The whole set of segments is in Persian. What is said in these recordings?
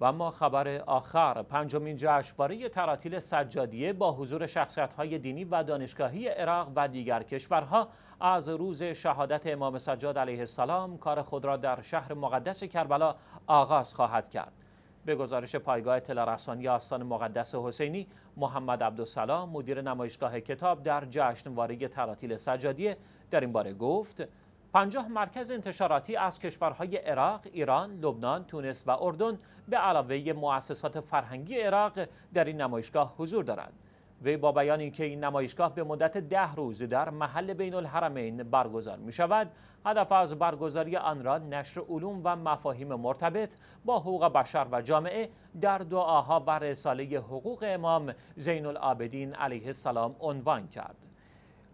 و اما خبر آخر پنجمین جشنواره تراتیل سجادیه با حضور شخصیت‌های دینی و دانشگاهی عراق و دیگر کشورها از روز شهادت امام سجاد علیه السلام کار خود را در شهر مقدس کربلا آغاز خواهد کرد به گزارش پایگاه اطلاع آستان مقدس حسینی محمد عبدالسلام مدیر نمایشگاه کتاب در جشنواره تراتیل سجادیه در این باره گفت پنجاه مرکز انتشاراتی از کشورهای عراق، ایران، لبنان، تونس و اردن به علاوه مؤسسات فرهنگی عراق در این نمایشگاه حضور دارند. وی با بیان اینکه این نمایشگاه به مدت ده روز در محل بین الحرمین برگزار می شود هدف از برگزاری آن را نشر علوم و مفاهیم مرتبط با حقوق بشر و جامعه در دعاها و رساله حقوق امام زین العابدین علیه السلام عنوان کرد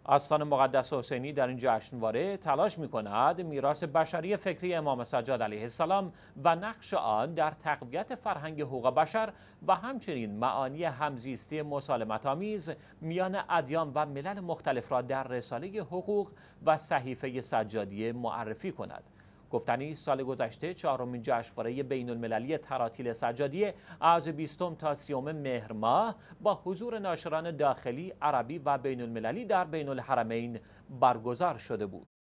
آستان مقدس حسینی در این جشنواره تلاش می کند میراث بشری فکری امام سجاد علیه السلام و نقش آن در تقویت فرهنگ حقوق بشر و همچنین معانی همزیستی مسالمت آمیز میان ادیان و ملل مختلف را در رساله حقوق و صحیفه سجادیه معرفی کند. گفتنی سال گذشته چهارمین جشنواره بین المللی تراتیل سجادیه از 20 تا 30 مهر ماه با حضور ناشران داخلی، عربی و بین المللی در بین الحرمین برگزار شده بود.